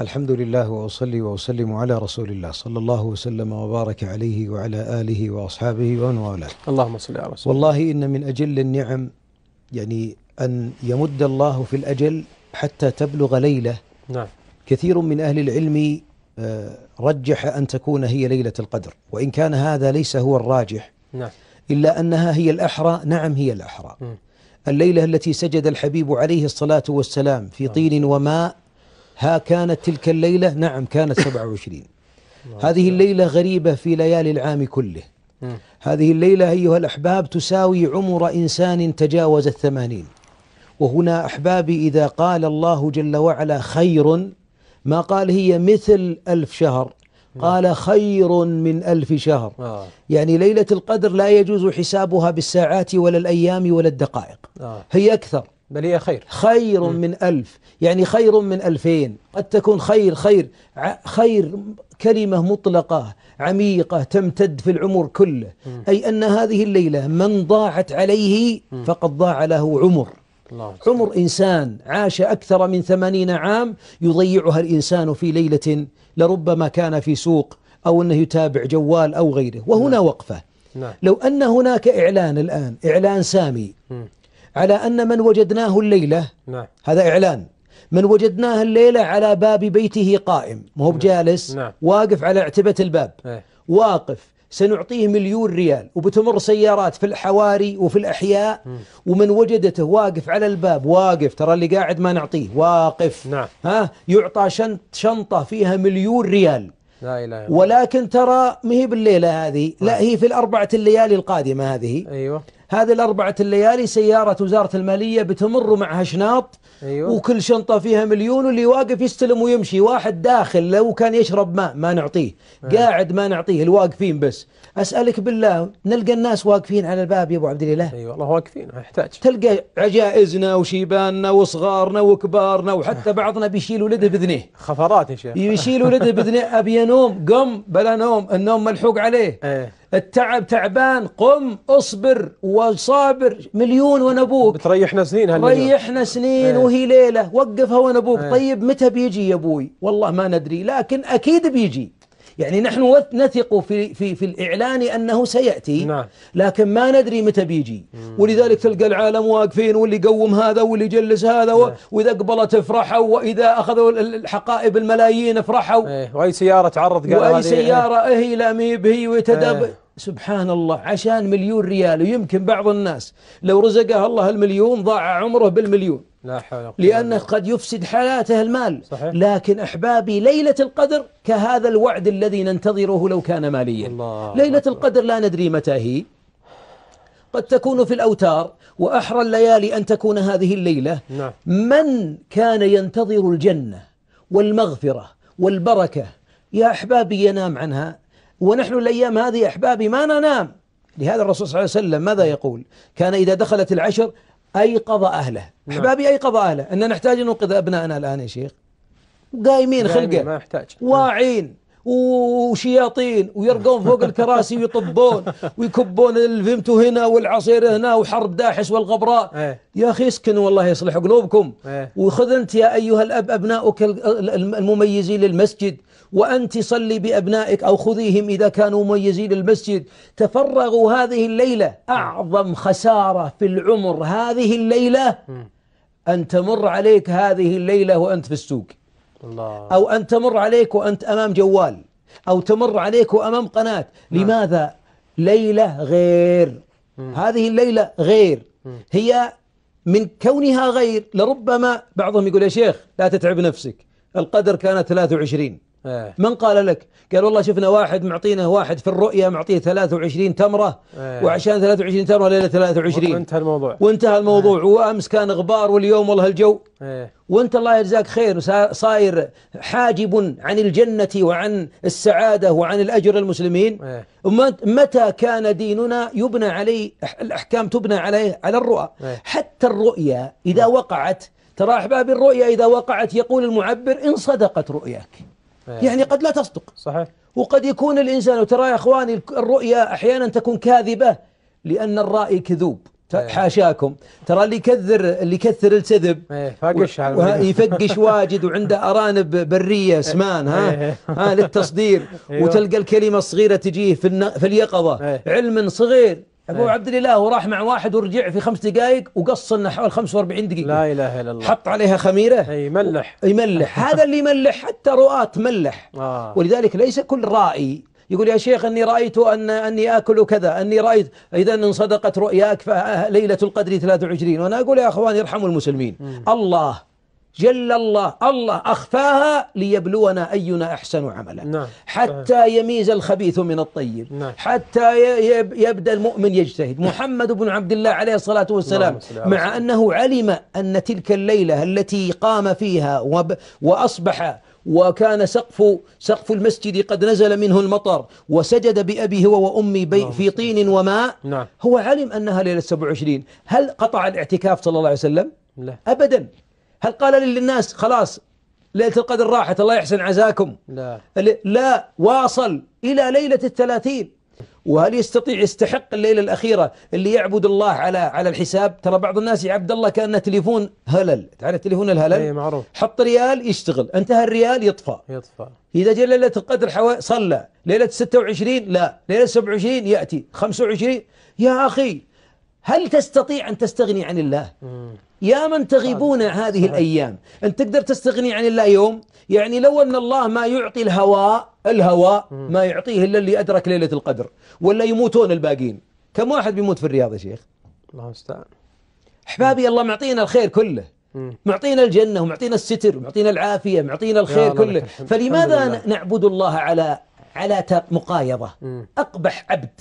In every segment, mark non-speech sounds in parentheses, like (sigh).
الحمد لله واصلي واسلم على رسول الله صلى الله وسلم وبارك عليه وعلى اله واصحابه ومن والاه. اللهم صل على رسول والله ان من اجل النعم يعني ان يمد الله في الاجل حتى تبلغ ليله. نعم. كثير من اهل العلم آه، رجح ان تكون هي ليله القدر، وان كان هذا ليس هو الراجح. نعم. الا انها هي الاحرى، نعم هي الاحرى. الليله التي سجد الحبيب عليه الصلاه والسلام في نعم. طين وماء ها كانت تلك الليلة نعم كانت 27 هذه الليلة غريبة في ليالي العام كله هذه الليلة أيها الأحباب تساوي عمر إنسان تجاوز الثمانين وهنا أحبابي إذا قال الله جل وعلا خير ما قال هي مثل ألف شهر قال خير من ألف شهر آه. يعني ليلة القدر لا يجوز حسابها بالساعات ولا الأيام ولا الدقائق آه. هي أكثر بل هي خير خير م. من ألف يعني خير من ألفين قد تكون خير خير خير كلمة مطلقة عميقة تمتد في العمر كله م. أي أن هذه الليلة من ضاعت عليه م. فقد ضاع له عمر الله عمر إنسان عاش أكثر من ثمانين عام يضيعها الإنسان في ليلة لربما كان في سوق أو أنه يتابع جوال أو غيره وهنا م. نعم. وقفة نعم. لو أن هناك إعلان الآن إعلان سامي م. على أن من وجدناه الليلة نعم. هذا إعلان من وجدناه الليلة على باب بيته قائم مو هو نعم. بجالس نعم. واقف على عتبة الباب ايه. واقف سنعطيه مليون ريال وبتمر سيارات في الحواري وفي الأحياء م. ومن وجدته واقف على الباب واقف ترى اللي قاعد ما نعطيه واقف نعم. ها يعطى شنط شنطة فيها مليون ريال لا إله ولكن ترى ما هي بالليلة هذه لا نعم. هي في الأربعة الليالي القادمة هذه أيوة هذه الأربعة الليالي سيارة وزارة المالية بتمر معها شناط أيوه. وكل شنطة فيها مليون واللي واقف يستلم ويمشي واحد داخل لو كان يشرب ماء ما نعطيه أه. قاعد ما نعطيه الواقفين بس أسألك بالله نلقى الناس واقفين على الباب يا أبو عبد الإله أي أيوه والله واقفين يحتاج تلقى عجائزنا وشيباننا وصغارنا وكبارنا وحتى بعضنا بيشيل ولده بذنه خفرات يا شيخ يشيل ولده بذنه أبي ينوم قم بلا نوم النوم ملحوق عليه أيه. التعب تعبان قم اصبر وصابر مليون وانا ابوك بتريحنا سنين ريحنا سنين ايه. وهي ليله وقفها وانا ابوك ايه. طيب متى بيجي يا ابوي والله ما ندري لكن اكيد بيجي يعني نحن نثق في في في الاعلان انه سياتي نعم. لكن ما ندري متى بيجي ولذلك تلقى العالم واقفين واللي يقوم هذا واللي يجلس هذا نعم. واذا قبلت افرحوا واذا اخذوا الحقائب الملايين افرحوا ايه. واي سياره تعرض قال واي سياره إيه، هي لا مي هي ويتدب ايه. سبحان الله عشان مليون ريال ويمكن بعض الناس لو رزقها الله المليون ضاع عمره بالمليون لا حول لأنه قد يفسد حياته المال صحيح. لكن أحبابي ليلة القدر كهذا الوعد الذي ننتظره لو كان ماليا الله ليلة الله. القدر لا ندري متى هي قد تكون في الأوتار وأحرى الليالي أن تكون هذه الليلة نعم. من كان ينتظر الجنة والمغفرة والبركة يا أحبابي ينام عنها ونحن الأيام هذه أحبابي ما ننام لهذا الرسول صلى الله عليه وسلم ماذا يقول كان إذا دخلت العشر أيقظ أهله نعم. أحبابي أيقظ أهله أننا نحتاج ننقذ أبنائنا الآن يا شيخ قايمين خلقه ما يحتاج واعين وشياطين ويرقون فوق (laughs) الكراسي ويطبون ويكبون الفيمتو هنا والعصير هنا وحرب داحس والغبراء ايه يا اخي اسكنوا والله يصلح قلوبكم ايه وخذ انت يا ايها الاب أبناؤك المميزين للمسجد وأنت صلي بأبنائك أو خذيهم إذا كانوا مميزين المسجد تفرغوا هذه الليلة أعظم خسارة في العمر هذه الليلة أن تمر عليك هذه الليلة وأنت في السوق الله. أو أن تمر عليك وأنت أمام جوال أو تمر عليك وأمام قناة لماذا؟ ليلة غير هذه الليلة غير هي من كونها غير لربما بعضهم يقول يا شيخ لا تتعب نفسك القدر كان 23 ايه من قال لك قال والله شفنا واحد معطينا واحد في الرؤيا معطيه 23 تمرة ايه وعشان 23 تمرة ليلة 23 وانتهى الموضوع وانتهى الموضوع ايه وأمس كان غبار واليوم والله الجو ايه وانت الله يجزاك خير صاير حاجب عن الجنة وعن السعادة وعن الأجر المسلمين ايه متى كان ديننا يبنى عليه الأحكام تبنى عليه على الرؤى ايه حتى الرؤيا إذا إيه. وقعت ترى أحباب الرؤيا إذا وقعت يقول المعبر إن صدقت رؤياك إيه. يعني قد لا تصدق صحيح وقد يكون الإنسان وترى يا أخواني الرؤيا أحيانا تكون كاذبة لأن الرأي كذوب إيه. حاشاكم ترى اللي يكثر اللي يكثر الكذب إيه، فقش يفقش (laughs) واجد وعنده ارانب بريه سمان ها ها للتصدير (laughs) أيوه. وتلقى الكلمه الصغيره تجيه في اليقظه علم صغير ابو طيب. عبد الله وراح مع واحد ورجع في خمس دقائق وقص لنا حوالي 45 دقيقه لا اله الا الله حط عليها خميره اي يملح يملح (laughs) هذا اللي يملح حتى رؤاة ملح آه. ولذلك ليس كل رائي يقول يا شيخ اني رايت ان اني اكل كذا اني رايت اذا ان صدقت رؤياك فليله القدر 23 وانا اقول يا اخوان يرحموا المسلمين م. الله جل الله الله أخفاها ليبلونا أينا أحسن عملا نعم. حتى يميز الخبيث من الطيب نعم. حتى يبدأ المؤمن يجتهد نعم. محمد بن عبد الله عليه الصلاة والسلام مع أنه علم أن تلك الليلة التي قام فيها وب وأصبح وكان سقف سقف المسجد قد نزل منه المطر وسجد بأبي هو وأمي بي في طين وماء نعم. هو علم أنها ليلة 27 هل قطع الاعتكاف صلى الله عليه وسلم؟ لا. أبدا هل قال للناس خلاص ليلة القدر راحت الله يحسن عزاكم لا لا واصل إلى ليلة الثلاثين وهل يستطيع يستحق الليلة الأخيرة اللي يعبد الله على على الحساب ترى بعض الناس يعبد الله كأنه تليفون هلل تعرف تليفون الهلل أي معروف حط ريال يشتغل انتهى الريال يطفى يطفى إذا جاء ليلة القدر حو... صلى ليلة 26 لا ليلة 27 يأتي 25 يا أخي هل تستطيع أن تستغني عن الله يا من تغيبون هذه الأيام أن تقدر تستغني عن الله يوم يعني لو أن الله ما يعطي الهواء الهواء ما يعطيه إلا اللي أدرك ليلة القدر ولا يموتون الباقين كم واحد بيموت في الرياض يا شيخ الله المستعان أحبابي الله معطينا الخير كله معطينا الجنة ومعطينا الستر ومعطينا العافية ومعطينا الخير كله فلماذا نعبد الله على على مقايضة أقبح عبد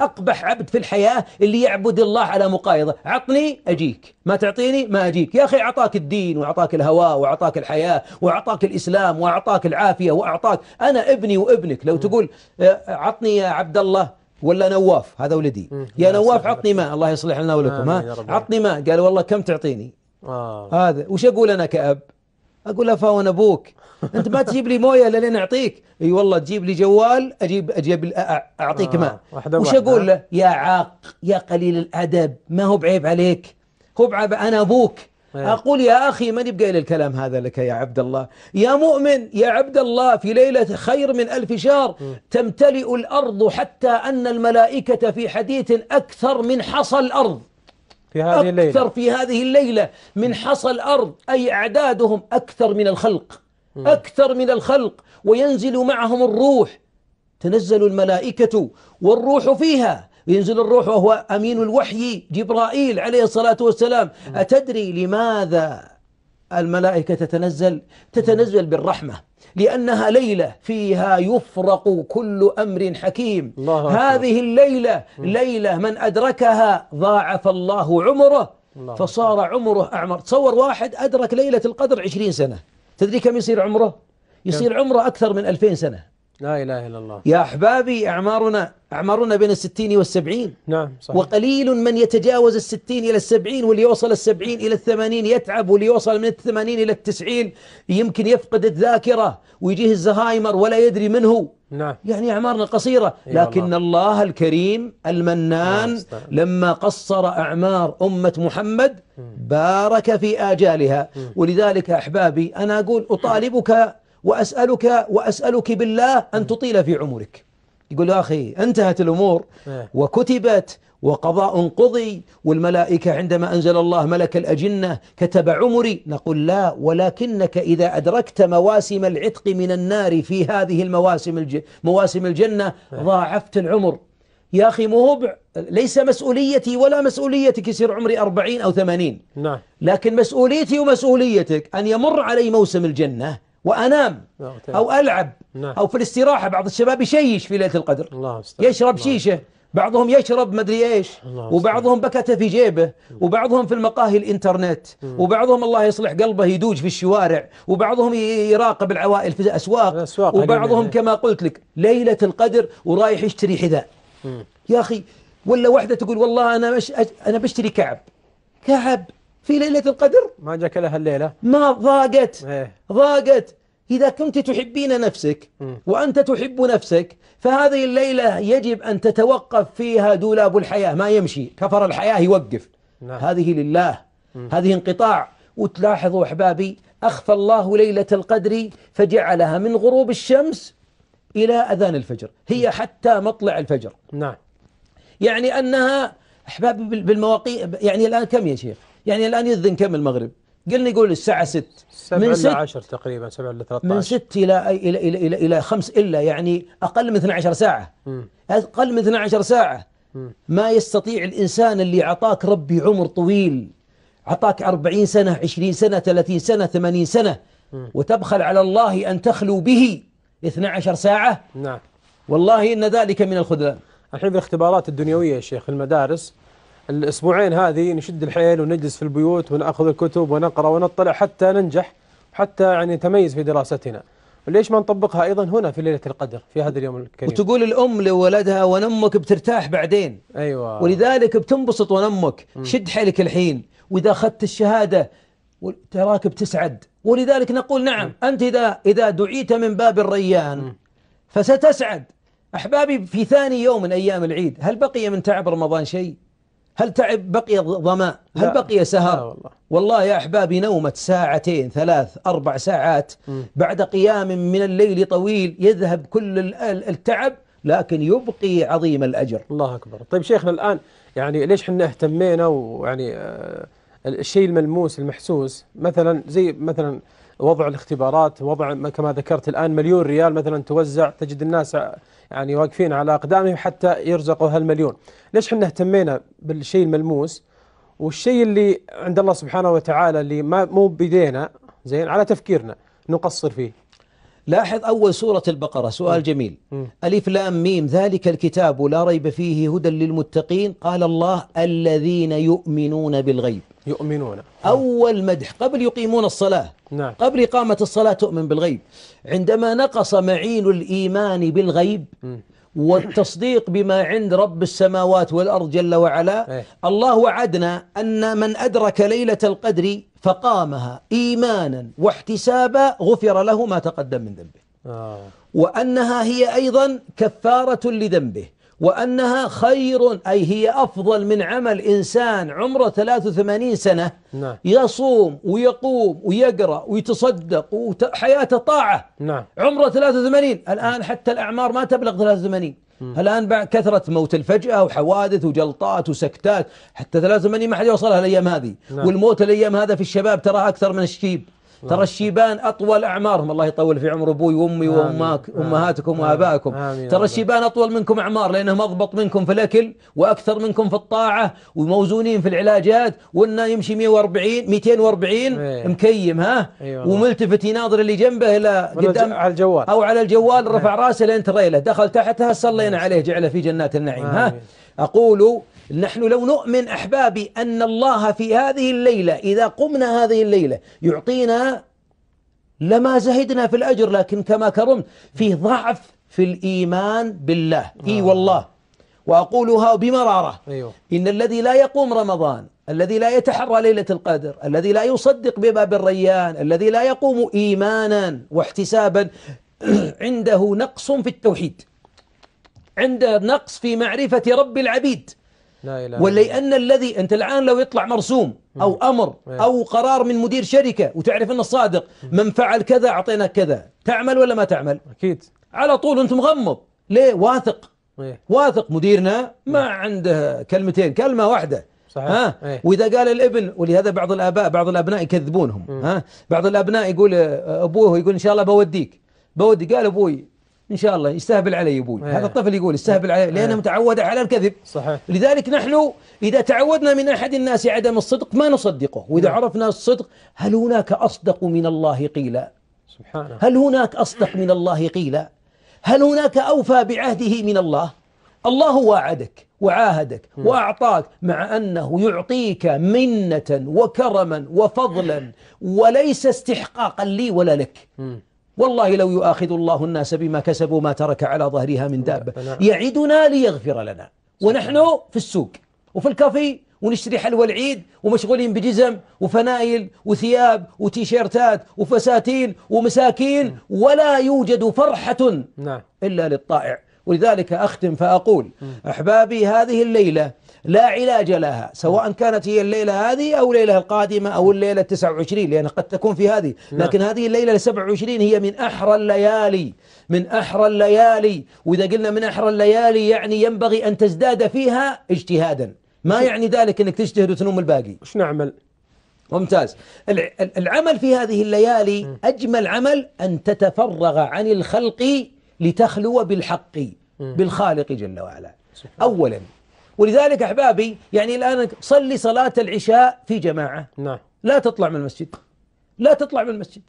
أقبح عبد في الحياة اللي يعبد الله على مقايضة عطني أجيك ما تعطيني ما أجيك يا أخي أعطاك الدين وأعطاك الهواء وأعطاك الحياة وأعطاك الإسلام وأعطاك العافية وأعطاك أنا ابني وابنك لو تقول آه، عطني يا عبد الله ولا نواف هذا ولدي يا نواف عطني ماء الله يصلح لنا ولكم ها عطني ماء قال والله كم تعطيني آه. هذا وش أقول أنا كأب أقول أفا وأنا أبوك انت ما تجيب لي مويه لين اعطيك اي والله تجيب لي جوال اجيب اجيب اعطيك آه، ماء وش اقول له يا عاق يا قليل الادب ما هو بعيب عليك هو بعيب انا ابوك إيه. أقول يا أخي من يبقى إلى الكلام هذا لك يا عبد الله يا مؤمن يا عبد الله في ليلة خير من ألف شهر تمتلئ الأرض حتى أن الملائكة في حديث أكثر من حصى الأرض في هذه الليلة أكثر في هذه الليلة من حصى الأرض أي أعدادهم أكثر من الخلق أكثر من الخلق وينزل معهم الروح تنزل الملائكة والروح فيها ينزل الروح وهو أمين الوحي جبرائيل عليه الصلاة والسلام أتدري لماذا الملائكة تتنزل تتنزل بالرحمة لأنها ليلة فيها يفرق كل أمر حكيم الله هذه الليلة ليلة من أدركها ضاعف الله عمره فصار عمره أعمر تصور واحد أدرك ليلة القدر عشرين سنة تدري كم يصير عمره يصير عمره أكثر من 2000 سنة لا إله إلا الله يا أحبابي أعمارنا أعمارنا بين الستين والسبعين نعم صحيح وقليل من يتجاوز الستين إلى السبعين واللي يوصل السبعين إلى الثمانين يتعب واللي يوصل من الثمانين إلى التسعين يمكن يفقد الذاكرة ويجيه الزهايمر ولا يدري منه نعم يعني أعمارنا قصيرة إيه لكن الله الكريم المنان آه، لما قصر أعمار أمة محمد بارك في آجالها ولذلك أحبابي أنا أقول أطالبك وأسألك وأسألك بالله أن تطيل في عمرك يقول يا أخي انتهت الأمور إيه. وكتبت وقضاء قضي والملائكة عندما أنزل الله ملك الأجنة كتب عمري نقول لا ولكنك إذا أدركت مواسم العتق من النار في هذه المواسم الج... مواسم الجنة إيه. ضاعفت العمر يا أخي مو ليس مسؤوليتي ولا مسؤوليتك يصير عمري أربعين أو ثمانين نعم. لكن مسؤوليتي ومسؤوليتك أن يمر علي موسم الجنة وأنام أو ألعب نعم. أو في الاستراحة بعض الشباب يشيش في ليلة القدر الله يشرب شيشة بعضهم يشرب مدري ايش وبعضهم بكت في جيبه وبعضهم في المقاهي الانترنت وبعضهم الله يصلح قلبه يدوج في الشوارع وبعضهم يراقب العوائل في الاسواق وبعضهم كما قلت لك ليله القدر ورايح يشتري حذاء يا اخي ولا واحده تقول والله انا مش انا بشتري كعب كعب في ليلة القدر ما جاك لها الليلة ما ضاقت إيه؟ ضاقت إذا كنت تحبين نفسك وأنت تحب نفسك فهذه الليلة يجب أن تتوقف فيها دولاب الحياة ما يمشي كفر الحياة يوقف نعم. هذه لله هذه انقطاع وتلاحظوا أحبابي أخفى الله ليلة القدر فجعلها من غروب الشمس إلى أذان الفجر هي حتى مطلع الفجر نعم يعني أنها أحبابي بالمواقيت يعني الآن كم يا شيخ يعني الآن يذن كم المغرب قلنا يقول الساعة 6 من 7 10 تقريبا 7 إلى 13 من 6 إلى إلى إلى إلى, إلى 5 إلا يعني أقل من 12 ساعة م. أقل من 12 ساعة م. ما يستطيع الإنسان اللي أعطاك ربي عمر طويل أعطاك 40 سنة 20 سنة 30 سنة 80 سنة م. وتبخل على الله أن تخلو به 12 ساعة نعم والله إن ذلك من الخذلان الحين في الاختبارات الدنيوية يا شيخ المدارس الأسبوعين هذه نشد الحيل ونجلس في البيوت ونأخذ الكتب ونقرأ ونطلع حتى ننجح حتى يعني نتميز في دراستنا ليش ما نطبقها أيضا هنا في ليلة القدر في هذا اليوم الكريم وتقول الأم لولدها ونمك بترتاح بعدين أيوة ولذلك بتنبسط ونمك امك، شد حيلك الحين وإذا أخذت الشهادة تراك بتسعد ولذلك نقول نعم م. أنت إذا, إذا دعيت من باب الريان م. فستسعد أحبابي في ثاني يوم من أيام العيد هل بقي من تعب رمضان شيء؟ هل تعب بقي ظماء هل بقي سهر والله. والله يا أحبابي نومة ساعتين ثلاث أربع ساعات م. بعد قيام من الليل طويل يذهب كل التعب لكن يبقي عظيم الأجر الله أكبر طيب شيخنا الآن يعني ليش حنا اهتمينا ويعني آه، الشيء الملموس المحسوس مثلا زي مثلا وضع الاختبارات وضع كما ذكرت الآن مليون ريال مثلا توزع تجد الناس يعني واقفين على أقدامهم حتى يرزقوا هالمليون ليش احنا اهتمينا بالشيء الملموس والشيء اللي عند الله سبحانه وتعالى اللي ما مو بيدينا زين على تفكيرنا نقصر فيه لاحظ أول سورة البقرة سؤال جميل ألف لام ميم ذلك الكتاب لا ريب فيه هدى للمتقين قال الله الذين يؤمنون بالغيب يؤمنون أول مدح قبل يقيمون الصلاة نعم. قبل إقامة الصلاة تؤمن بالغيب عندما نقص معين الإيمان بالغيب والتصديق بما عند رب السماوات والأرض جل وعلا إيه. الله وعدنا أن من أدرك ليلة القدر فقامها إيمانا واحتسابا غفر له ما تقدم من ذنبه آه. وأنها هي أيضا كفارة لذنبه وأنها خير أي هي أفضل من عمل إنسان عمره 83 سنة نعم. يصوم ويقوم ويقرأ ويتصدق وحياته طاعة نعم. عمره 83 الآن حتى الأعمار ما تبلغ 83 م. الآن بعد كثرة موت الفجأة وحوادث وجلطات وسكتات حتى 83 ما حد يوصلها الأيام هذه نعم. والموت الأيام هذا في الشباب ترى أكثر من الشيب ترى الشيبان أطول أعمارهم الله يطول في عمر أبوي وأمي وأمك أمهاتكم وآبائكم ترى الشيبان أطول منكم أعمار لأنهم أضبط منكم في الأكل وأكثر منكم في الطاعة وموزونين في العلاجات وإنه يمشي 140 240 إيه. مكيم ها إيه وملتفت يناظر اللي جنبه إلى قدام على الجوال أو على الجوال رفع إيه. راسه لين تريله دخل تحتها صلينا عليه جعله في جنات النعيم ها أقول نحن لو نؤمن أحبابي أن الله في هذه الليلة إذا قمنا هذه الليلة يعطينا لما زهدنا في الأجر لكن كما كرمت في ضعف في الإيمان بالله إي آه. والله وأقولها بمرارة أيوه. إن الذي لا يقوم رمضان الذي لا يتحرى ليلة القدر الذي لا يصدق بباب الريان الذي لا يقوم إيمانا واحتسابا (clears throat) عنده نقص في التوحيد عنده نقص في معرفة رب العبيد لا إله ولأن الذي أنت الآن لو يطلع مرسوم أو أمر أو قرار من مدير شركة وتعرف أنه صادق من فعل كذا أعطينا كذا تعمل ولا ما تعمل أكيد على طول أنت مغمض ليه واثق إيه. واثق مديرنا ما عنده كلمتين كلمة واحدة صحيح ها إيه؟ واذا قال الابن ولهذا بعض الاباء بعض الابناء يكذبونهم ها بعض الابناء يقول ابوه يقول ان شاء الله بوديك بودي قال ابوي ان شاء الله يستهبل علي ابوي ايه هذا الطفل يقول يستهبل علي لانه ايه متعود على الكذب صحيح لذلك نحن اذا تعودنا من احد الناس عدم الصدق ما نصدقه واذا ايه عرفنا الصدق هل هناك اصدق من الله قيلا سبحانه هل هناك اصدق من الله قيلا هل هناك اوفى بعهده من الله الله واعدك وعاهدك وأعطاك مع أنه يعطيك منة وكرما وفضلا وليس استحقاقا لي ولا لك والله لو يؤاخذ الله الناس بما كسبوا ما ترك على ظهرها من دابة يعدنا ليغفر لنا ونحن في السوق وفي الكافي ونشتري حلوى العيد ومشغولين بجزم وفنايل وثياب وتيشيرتات وفساتين ومساكين نعم. ولا يوجد فرحة نعم. إلا للطائع ولذلك أختم فأقول أحبابي هذه الليلة لا علاج لها سواء كانت هي الليلة هذه أو الليلة القادمة أو الليلة 29 لأن قد تكون في هذه نعم. لكن هذه الليلة 27 هي من أحرى الليالي من أحرى الليالي وإذا قلنا من أحرى الليالي يعني ينبغي أن تزداد فيها اجتهادا ما يعني ذلك أنك تجتهد وتنوم الباقي وش نعمل؟ ممتاز العمل في هذه الليالي أجمل عمل أن تتفرغ عن الخلق لتخلو بالحق بالخالق جل وعلا أولا ولذلك أحبابي يعني الآن صلي صلاة العشاء في جماعة نعم لا تطلع من المسجد لا تطلع من المسجد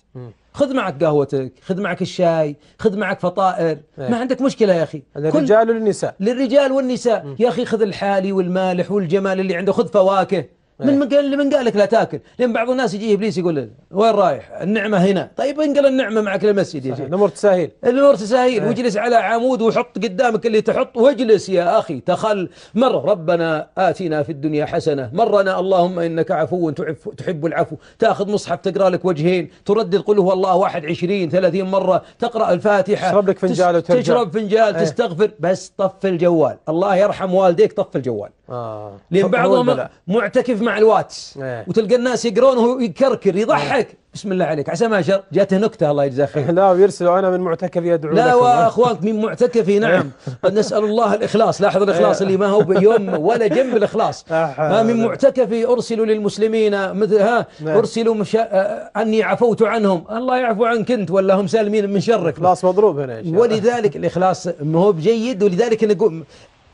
خذ معك قهوتك خذ معك الشاي خذ معك فطائر إيه. ما عندك مشكلة يا أخي للرجال والنساء للرجال والنساء يا أخي خذ الحالي والمالح والجمال اللي عنده خذ فواكه من إيه. من قال من قال لك لا تاكل لان بعض الناس يجي ابليس يقول له وين رايح النعمه هنا طيب انقل النعمه معك للمسجد يا شيخ الامور تساهيل الامور تساهيل إيه. واجلس على عمود وحط قدامك اللي تحط واجلس يا اخي تخل مر ربنا اتنا في الدنيا حسنه مرنا اللهم انك عفو تحب العفو تاخذ مصحف تقرا لك وجهين تردد قل هو الله واحد 20 30 مره تقرا الفاتحه تشرب لك فنجان وترجع تشرب فنجال إيه. تستغفر بس طف الجوال الله يرحم والديك طف الجوال آه. لان بعضهم معتكف مع الواتس ايه. وتلقى الناس يقرونه ويكركر يضحك ايه. بسم الله عليك عسى ما شر جاته نكته الله يجزاه خير لا ويرسلوا انا من معتكفي ادعو لا واخوانك من معتكفي نعم إيه. نسال الله الاخلاص لاحظ إيه. الاخلاص اللي ما هو بيوم ولا جنب الاخلاص ما من معتكفي ارسلوا للمسلمين مثل ها إيه. ارسلوا مشا... آه، اني عفوت عنهم الله يعفو عنك انت ولا هم سالمين من شرك الاخلاص مضروب هنا ولذلك الاخلاص ما هو بجيد ولذلك نقول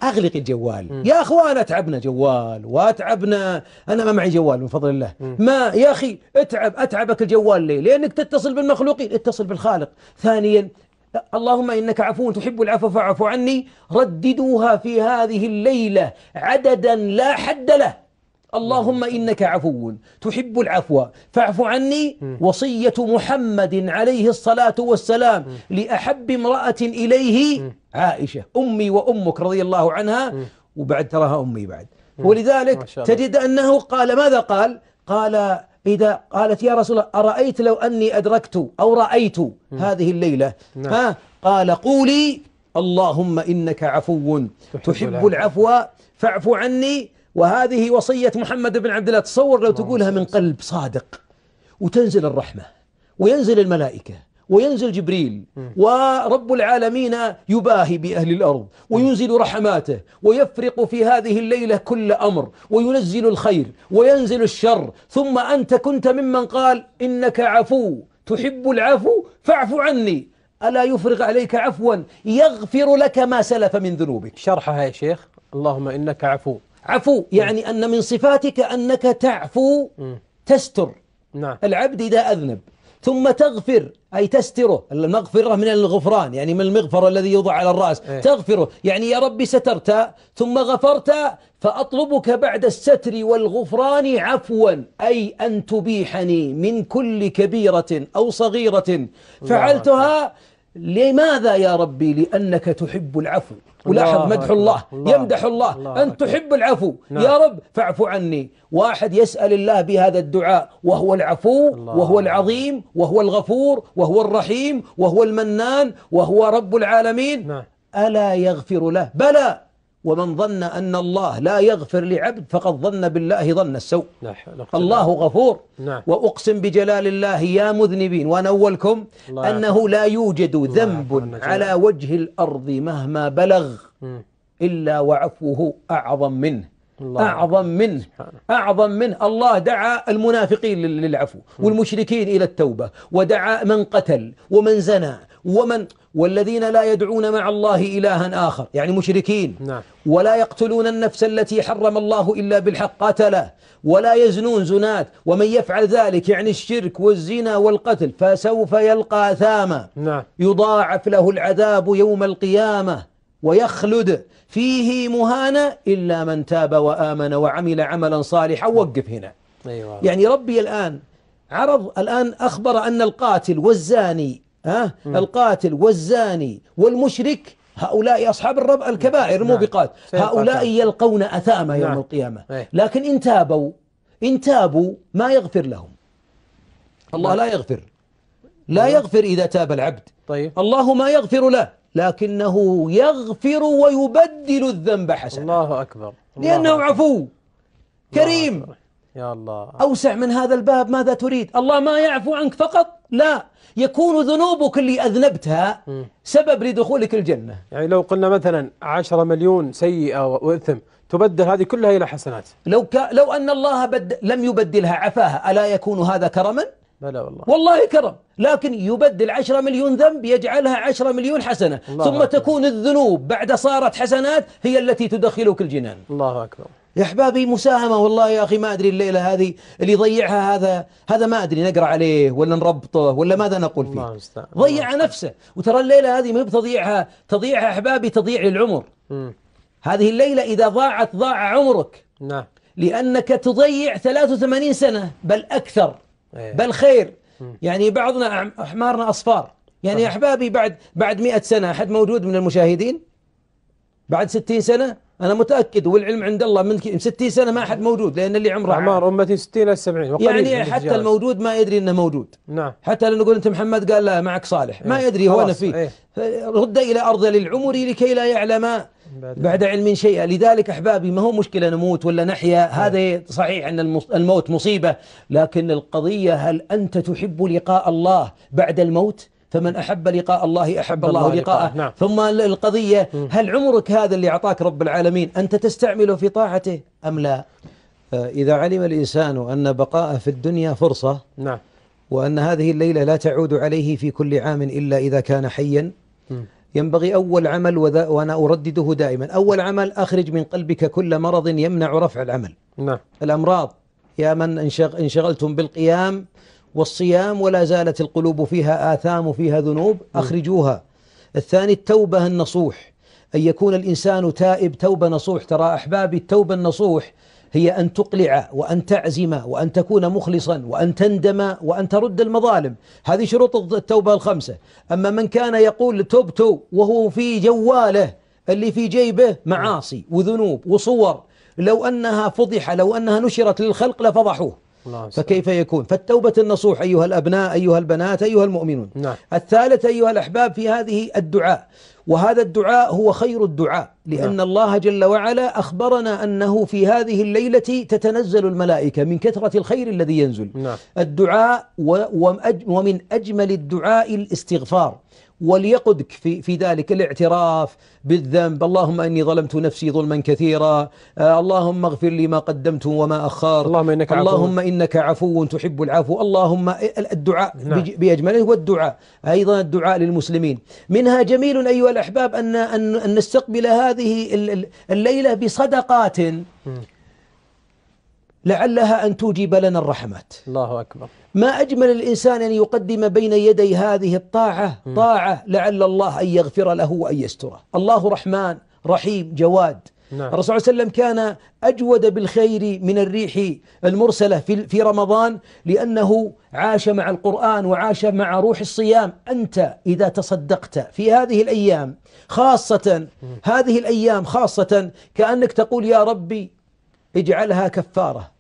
اغلق الجوال م. يا اخوان اتعبنا جوال واتعبنا انا ما معي جوال من فضل الله م. ما يا اخي اتعب اتعبك الجوال ليه لانك تتصل بالمخلوقين اتصل بالخالق ثانيا اللهم إنك عفو تحب العفو فاعف عني رددوها في هذه الليلة عددا لا حد له اللهم إنك عفو تحب العفو فاعف عني وصية محمد عليه الصلاة والسلام لأحب امرأة إليه عائشة أمي وأمك رضي الله عنها وبعد تراها أمي بعد ولذلك تجد أنه قال ماذا قال قال إذا قالت يا رسول الله أرأيت لو أني أدركت أو رأيت هذه الليلة نعم. ها قال قولي اللهم إنك عفو تحب العفو فاعف عني وهذه وصية محمد بن عبد الله تصور لو تقولها من قلب صادق وتنزل الرحمة وينزل الملائكة وينزل جبريل ورب العالمين يباهي بأهل الأرض وينزل رحماته ويفرق في هذه الليلة كل أمر وينزل الخير وينزل الشر ثم أنت كنت ممن قال إنك عفو تحب العفو فاعف عني ألا يفرغ عليك عفوا يغفر لك ما سلف من ذنوبك شرحها يا شيخ اللهم إنك عفو عفو يعني أن من صفاتك أنك تعفو تستر نعم. العبد إذا أذنب ثم تغفر أي تستره المغفرة من الغفران يعني من المغفر الذي يوضع على الرأس إيه؟ تغفره يعني يا ربي سترت ثم غفرت فأطلبك بعد الستر والغفران عفوا أي أن تبيحني من كل كبيرة أو صغيرة فعلتها لماذا يا ربي لأنك تحب العفو ولاحظ مدح الله, الله يمدح الله, الله أنت تحب العفو نعم يا رب فاعف عني واحد يسأل الله بهذا الدعاء وهو العفو وهو العظيم وهو الغفور وهو الرحيم وهو المنان وهو رب العالمين نعم ألا يغفر له بلى ومن ظن أن الله لا يغفر لعبد فقد ظن بالله ظن السوء لا الله غفور نعم. وأقسم بجلال الله يا مذنبين وأنا أولكم أنه لا يوجد ذنب على وجه الأرض مهما بلغ إلا وعفوه أعظم منه الله أعظم منه أعظم منه الله دعا المنافقين للعفو والمشركين إلى التوبة ودعا من قتل ومن زنى ومن والذين لا يدعون مع الله إلها آخر يعني مشركين نعم. ولا يقتلون النفس التي حرم الله إلا بالحق قتله ولا يزنون زنات ومن يفعل ذلك يعني الشرك والزنا والقتل فسوف يلقى ثاما نعم. يضاعف له العذاب يوم القيامة ويخلد فيه مهانا إلا من تاب وآمن وعمل عملا صالحا وقف هنا أيوة. يعني ربي الآن عرض الآن أخبر أن القاتل والزاني ها القاتل والزاني والمشرك هؤلاء أصحاب الربع الكبائر الموبقات نعم. هؤلاء يلقون أثامة يوم نعم. القيامة إيه. لكن إن تابوا إن تابوا ما يغفر لهم الله لا نعم. يغفر لا يغفر إذا تاب العبد طيب الله ما يغفر له لكنه يغفر ويبدل الذنب حسنا الله أكبر الله لأنه عفو كريم يا الله أوسع من هذا الباب ماذا تريد الله ما يعفو عنك فقط لا يكون ذنوبك اللي أذنبتها سبب لدخولك الجنة يعني لو قلنا مثلا عشرة مليون سيئة وإثم تبدل هذه كلها إلى حسنات لو, ك... لو أن الله بد... لم يبدلها عفاها ألا يكون هذا كرما؟ بلى والله والله كرم لكن يبدل عشرة مليون ذنب يجعلها عشرة مليون حسنة ثم أكبر. تكون الذنوب بعد صارت حسنات هي التي تدخلك الجنان الله أكبر يا احبابي مساهمه والله يا اخي ما ادري الليله هذه اللي يضيعها هذا هذا ما ادري نقرا عليه ولا نربطه ولا ماذا نقول فيه ضيع نفسه وترى الليله هذه ما بتضيعها تضيعها احبابي تضيع العمر هذه الليله اذا ضاعت ضاع عمرك نعم لانك تضيع 83 سنه بل اكثر إيه. بل خير يعني بعضنا احمارنا اصفار يعني احبابي بعد بعد 100 سنه احد موجود من المشاهدين بعد 60 سنه أنا متأكد والعلم عند الله من 60 سنة ما أحد موجود لأن اللي عمره أعمار أمتي 60 إلى 70 يعني حتى الجارة. الموجود ما يدري أنه موجود نعم حتى لو نقول أنت محمد قال لا معك صالح ما إيه. يدري هو أنا فيه ايه. رد إلى أرض للعمر لكي لا يعلم بعد علم شيئا لذلك أحبابي ما هو مشكلة نموت ولا نحيا إيه. هذا صحيح أن الموت مصيبة لكن القضية هل أنت تحب لقاء الله بعد الموت؟ فمن أحب لقاء الله أحب الله, الله لقاءه لقاء. نعم. ثم القضية هل عمرك هذا اللي أعطاك رب العالمين أنت تستعمله في طاعته أم لا آه، إذا علم الإنسان أن بقاءه في الدنيا فرصة نعم وأن هذه الليلة لا تعود عليه في كل عام إلا إذا كان حيا ينبغي أول عمل وأنا أردده دائما أول عمل أخرج من قلبك كل مرض يمنع رفع العمل نعم الأمراض يا من انشغلتم بالقيام والصيام ولا زالت القلوب فيها آثام وفيها ذنوب نعم. أخرجوها الثاني التوبة النصوح أن يكون الإنسان تائب توبة نصوح ترى أحبابي التوبة النصوح هي أن تقلع وأن تعزم وأن تكون مخلصا وأن تندم وأن ترد المظالم هذه شروط التوبة الخمسة أما من كان يقول تبت وهو في جواله اللي في جيبه معاصي وذنوب وصور لو أنها فضح لو أنها نشرت للخلق لفضحوه فكيف يكون فالتوبة النصوح أيها الأبناء أيها البنات أيها المؤمنون نعم. الثالث أيها الأحباب في هذه الدعاء وهذا الدعاء هو خير الدعاء لأن نعم. الله جل وعلا أخبرنا أنه في هذه الليلة تتنزل الملائكة من كثرة الخير الذي ينزل نعم. الدعاء ومن أجمل الدعاء الاستغفار وليقدك في, في ذلك الاعتراف بالذنب اللهم أني ظلمت نفسي ظلما كثيرا آه، اللهم اغفر لي ما قدمت وما أخرت اللهم إنك عفو, اللهم إنك عفو تحب العفو اللهم الدعاء نعم. بأجمله الدعاء أيضا الدعاء للمسلمين منها جميل أيها الأحباب أن, أن, أن نستقبل هذه الليلة بصدقات لعلها أن توجب لنا الرحمات الله أكبر ما أجمل الإنسان أن يقدم بين يدي هذه الطاعة طاعة لعل الله أن يغفر له وأن يستره الله رحمن رحيم جواد نعم. الرسول صلى الله عليه وسلم كان أجود بالخير من الريح المرسلة في, في رمضان لأنه عاش مع القرآن وعاش مع روح الصيام أنت إذا تصدقت في هذه الأيام خاصة هذه الأيام خاصة كأنك تقول يا ربي اجعلها كفارة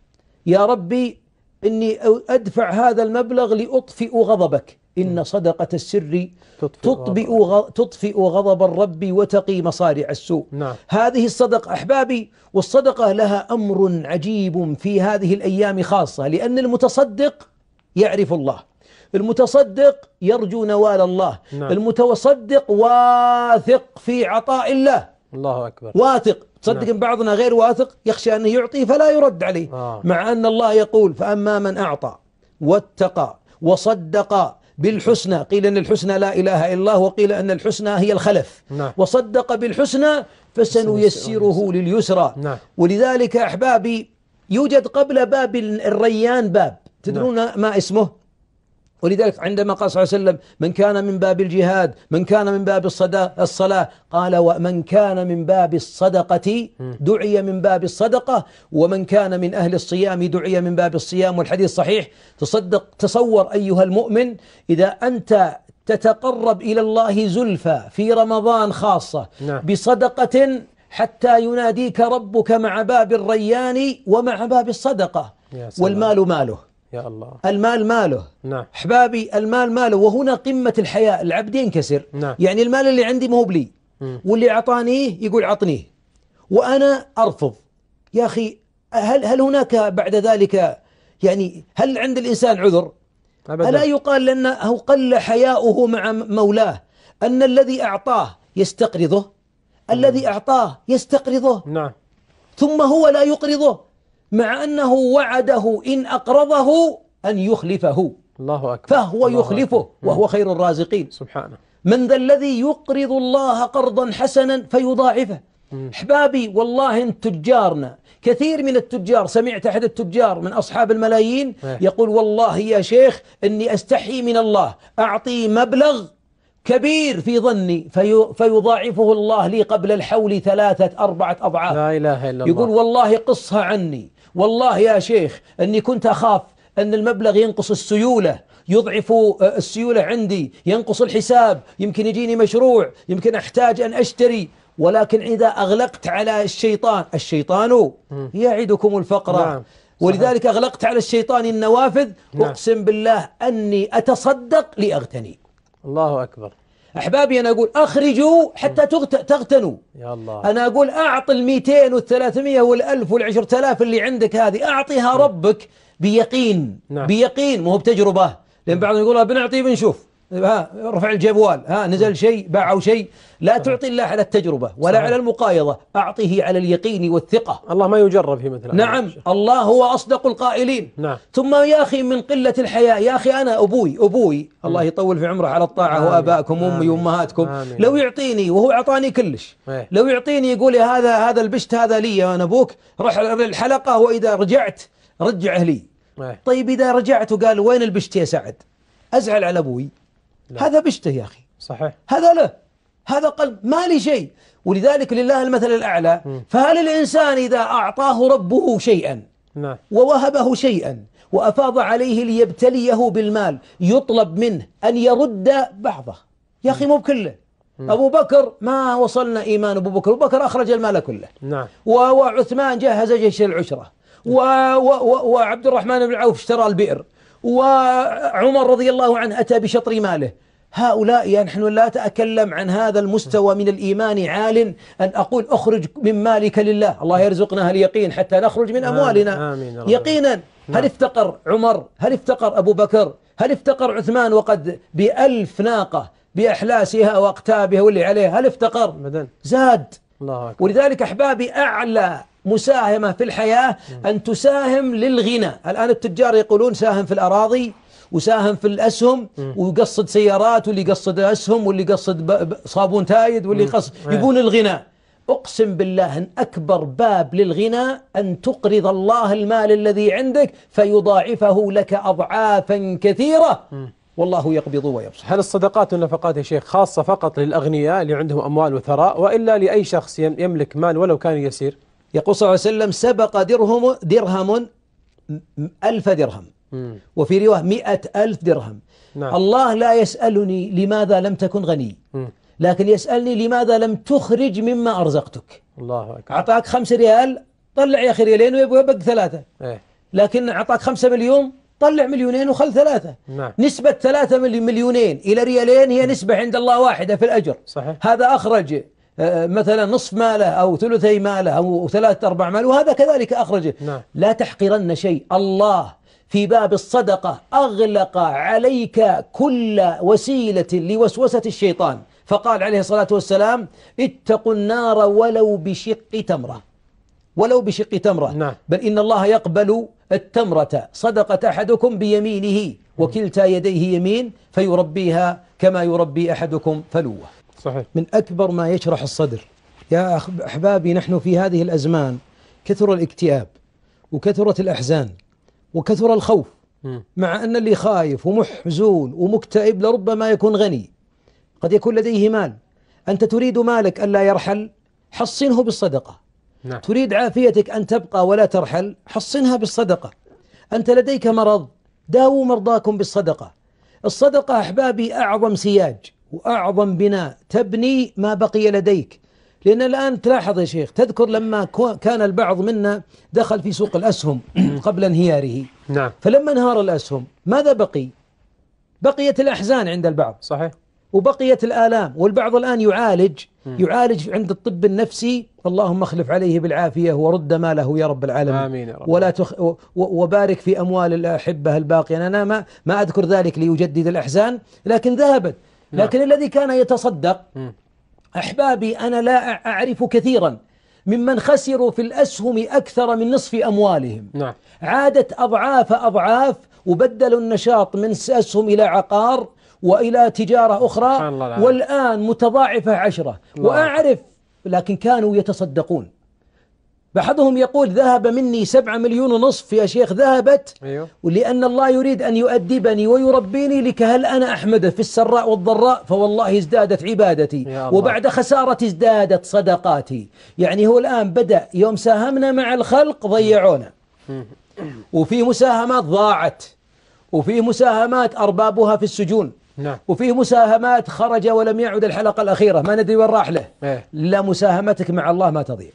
يا ربي إني أدفع هذا المبلغ لأطفئ غضبك إن صدقة السر تطفئ غضب, تطفئ غضب الرب وتقي مصارع السوء نعم. هذه الصدقة أحبابي والصدقة لها أمر عجيب في هذه الأيام خاصة لأن المتصدق يعرف الله المتصدق يرجو نوال الله نعم. المتصدق واثق في عطاء الله الله أكبر واثق تصدق نعم. بعضنا غير واثق يخشى أنه يعطي فلا يرد عليه آه. مع أن الله يقول فأما من أعطى واتقى وصدق بالحسنى قيل أن الحسنى لا إله إلا الله وقيل أن الحسنى هي الخلف نعم. وصدق بالحسنى فسنيسره لليسرى نعم. ولذلك أحبابي يوجد قبل باب الريان باب تدرون نعم. ما اسمه ولذلك عندما قال صلى الله عليه وسلم من كان من باب الجهاد من كان من باب الصلاة قال ومن كان من باب الصدقة دعي من باب الصدقة ومن كان من أهل الصيام دعي من باب الصيام والحديث صحيح تصدق تصور أيها المؤمن إذا أنت تتقرب إلى الله زلفى في رمضان خاصة نعم. بصدقة حتى يناديك ربك مع باب الريان ومع باب الصدقة والمال ماله يا الله المال ماله نعم احبابي المال ماله وهنا قمه الحياء العبد ينكسر نعم يعني المال اللي عندي ما هو بلي واللي اعطانيه يقول عطني وانا ارفض يا اخي هل هل هناك بعد ذلك يعني هل عند الانسان عذر؟ أبدا. ألا يقال لأنه قل حياؤه مع مولاه أن الذي أعطاه يستقرضه الذي أعطاه يستقرضه نعم ثم هو لا يقرضه مع أنه وعده إن أقرضه أن يخلفه الله أكبر فهو الله يخلفه أكبر. وهو خير الرازقين سبحانه من ذا الذي يقرض الله قرضا حسنا فيضاعفه احبابي والله إن تجارنا كثير من التجار سمعت أحد التجار من أصحاب الملايين إيه. يقول والله يا شيخ إني أستحي من الله أعطي مبلغ كبير في ظني في فيضاعفه الله لي قبل الحول ثلاثة أربعة أضعاف لا إله إلا الله يقول والله قصها عني والله يا شيخ أني كنت أخاف أن المبلغ ينقص السيولة يضعف آه، السيولة عندي ينقص الحساب يمكن يجيني مشروع يمكن أحتاج أن أشتري ولكن إذا أغلقت على الشيطان الشيطان يعدكم الفقر نعم. ولذلك أغلقت على الشيطان النوافذ نعم. أقسم بالله أني أتصدق لأغتني الله أكبر أحبابي أنا أقول أخرجوا حتى تغتنوا يا الله أنا أقول وال الميتين والثلاثمية والألف وال10000 اللي عندك هذه أعطيها ربك بيقين نعم. بيقين مو بتجربة لأن بعضهم يقول بنعطيه بنشوف طيب، ها رفع الجوال ها نزل شيء باعوا شيء لا تعطي الله على التجربة ولا صحيح. على المقايضة أعطه على اليقين والثقة الله ما يجرب في مثل نعم الله هو أصدق القائلين نعم. ثم يا أخي من قلة الحياة يا أخي أنا أبوي أبوي م. الله يطول في عمره على الطاعة آمين. وأبائكم وأمي وأمهاتكم لو يعطيني وهو أعطاني كلش ايه. لو يعطيني يقول هذا هذا البشت هذا لي أنا أبوك روح للحلقة وإذا رجعت رجعه لي ايه. طيب إذا رجعت وقال وين البشت يا سعد أزعل على أبوي لا. هذا بشته يا أخي صحيح هذا له هذا قلب ما لي شيء ولذلك لله المثل الأعلى م. فهل الإنسان إذا أعطاه ربه شيئا نعم. ووهبه شيئا وأفاض عليه ليبتليه بالمال يطلب منه أن يرد بعضه يا أخي مو بكله أبو بكر ما وصلنا إيمان أبو بكر أبو بكر أخرج المال كله نعم وعثمان جهز جيش العشرة و و وعبد الرحمن بن عوف اشترى البئر وعمر رضي الله عنه أتى بشطر ماله هؤلاء يعني نحن لا تأكلم عن هذا المستوى من الإيمان عال أن أقول أخرج من مالك لله الله يرزقنا اليقين حتى نخرج من أموالنا آمين يقينا هل نعم. افتقر عمر هل افتقر أبو بكر هل افتقر عثمان وقد بألف ناقة بأحلاسها وأقتابها واللي عليها هل افتقر زاد الله أكبر. ولذلك أحبابي أعلى مساهمة في الحياة أن تساهم للغنى الآن التجار يقولون ساهم في الأراضي وساهم في الأسهم ويقصد سيارات واللي يقصد أسهم واللي يقصد صابون تايد واللي يقصد إيه. يبون الغنى أقسم بالله أن أكبر باب للغنى أن تقرض الله المال الذي عندك فيضاعفه لك أضعافا كثيرة والله يقبض ويبسط هل الصدقات والنفقات يا شيخ خاصة فقط للأغنياء اللي عندهم أموال وثراء وإلا لأي شخص يملك مال ولو كان يسير يقول صلى الله عليه وسلم سبق درهم درهم ألف درهم وفي رواية مئة ألف درهم نعم. الله لا يسألني لماذا لم تكن غني لكن يسألني لماذا لم تخرج مما أرزقتك الله أكبر أعطاك خمس ريال طلع يا أخي ريالين ويبقى ثلاثة إيه؟ لكن أعطاك خمسة مليون طلع مليونين وخل ثلاثة نعم. نسبة ثلاثة مليونين إلى ريالين هي نسبة عند الله واحدة في الأجر صحيح. هذا أخرج آه، آه، مثلا نصف ماله أو ثلثي ماله أو ثلاثة أربع ماله وهذا كذلك أخرجه نعم. لا تحقرن شيء الله في باب الصدقة أغلق عليك كل وسيلة لوسوسة الشيطان فقال عليه الصلاة والسلام اتقوا النار ولو بشق تمرة ولو بشق تمرة نعم. بل إن الله يقبل التمرة صدقة أحدكم بيمينه وكلتا يديه يمين فيربيها كما يربي أحدكم فلوه صحيح. من أكبر ما يشرح الصدر يا أحبابي نحن في هذه الأزمان كثر الاكتئاب وكثرة الأحزان وكثر الخوف م. مع أن اللي خايف ومحزون ومكتئب لربما يكون غني قد يكون لديه مال أنت تريد مالك ألا يرحل حصنه بالصدقة نعم. تريد عافيتك أن تبقى ولا ترحل حصنها بالصدقة أنت لديك مرض داووا مرضاكم بالصدقة الصدقة أحبابي أعظم سياج وأعظم بناء تبني ما بقي لديك لأن الآن تلاحظ يا شيخ تذكر لما كان البعض منا دخل في سوق الأسهم (clears throat) قبل انهياره نعم فلما انهار الأسهم ماذا بقي؟ بقيت الأحزان عند البعض صحيح وبقيت الآلام والبعض الآن يعالج يعالج عند الطب النفسي اللهم اخلف عليه بالعافية ورد ماله يا رب العالمين آمين يا رب ولا تخ وبارك في أموال الأحبة الباقية أنا ما, ما أذكر ذلك ليجدد الأحزان لكن ذهبت نعم. لكن الذي كان يتصدق أحبابي أنا لا أعرف كثيرا ممن خسروا في الأسهم أكثر من نصف أموالهم نعم. عادت أضعاف أضعاف وبدلوا النشاط من أسهم إلى عقار وإلى تجارة أخرى والآن متضاعفة عشرة الله. وأعرف لكن كانوا يتصدقون بعضهم يقول ذهب مني سبعة مليون ونصف يا شيخ ذهبت أيوه. ولأن الله يريد أن يؤدبني ويربيني لك هل أنا أحمده في السراء والضراء فوالله ازدادت عبادتي وبعد خسارتي ازدادت صدقاتي يعني هو الآن بدأ يوم ساهمنا مع الخلق ضيعونا وفي مساهمات ضاعت وفي مساهمات أربابها في السجون نعم. وفي مساهمات خرج ولم يعد الحلقة الأخيرة ما ندري وين راح له إيه. لا مساهمتك مع الله ما تضيع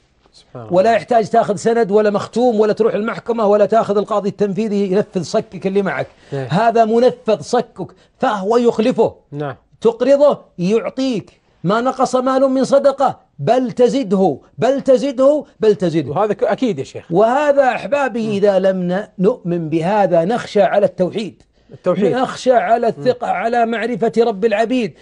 ولا يحتاج تاخذ سند ولا مختوم ولا تروح المحكمة ولا تاخذ القاضي التنفيذي ينفذ صكك اللي معك إيه. هذا منفذ صكك فهو يخلفه نعم. تقرضه يعطيك ما نقص مال من صدقة بل تزده بل تزده بل تزده وهذا أكيد يا شيخ وهذا أحبابي إذا لم نؤمن بهذا نخشى على التوحيد التوحيد نخشى على الثقة م. على معرفة رب العبيد